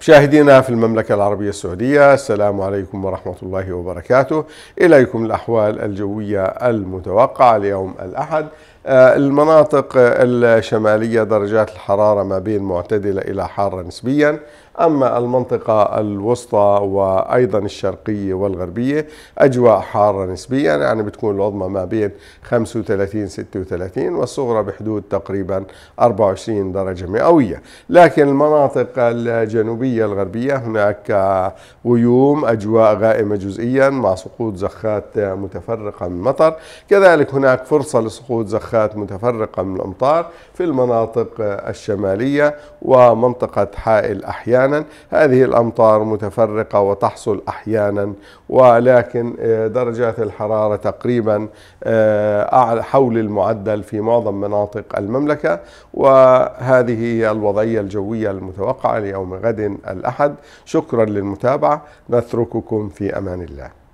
مشاهدينا في المملكة العربية السعودية السلام عليكم ورحمة الله وبركاته إليكم الأحوال الجوية المتوقعة ليوم الأحد آه، المناطق الشمالية درجات الحرارة ما بين معتدلة إلى حارة نسبيا أما المنطقة الوسطى وأيضا الشرقية والغربية أجواء حارة نسبيا يعني بتكون العظمى ما بين 35 36 والصغرى بحدود تقريبا 24 درجة مئوية لكن المناطق الجنوبية الغربية هناك غيوم أجواء غائمة جزئيا مع سقوط زخات متفرقة من مطر كذلك هناك فرصة لسقوط زخات باوقات متفرقة من الأمطار في المناطق الشمالية ومنطقة حائل أحيانا هذه الأمطار متفرقة وتحصل أحيانا ولكن آه، درجات الحرارة تقريبا آه، حول المعدل في معظم مناطق المملكة وهذه هي الوضعية الجوية المتوقعة ليوم غد الأحد شكرا للمتابعة نترككم في أمان الله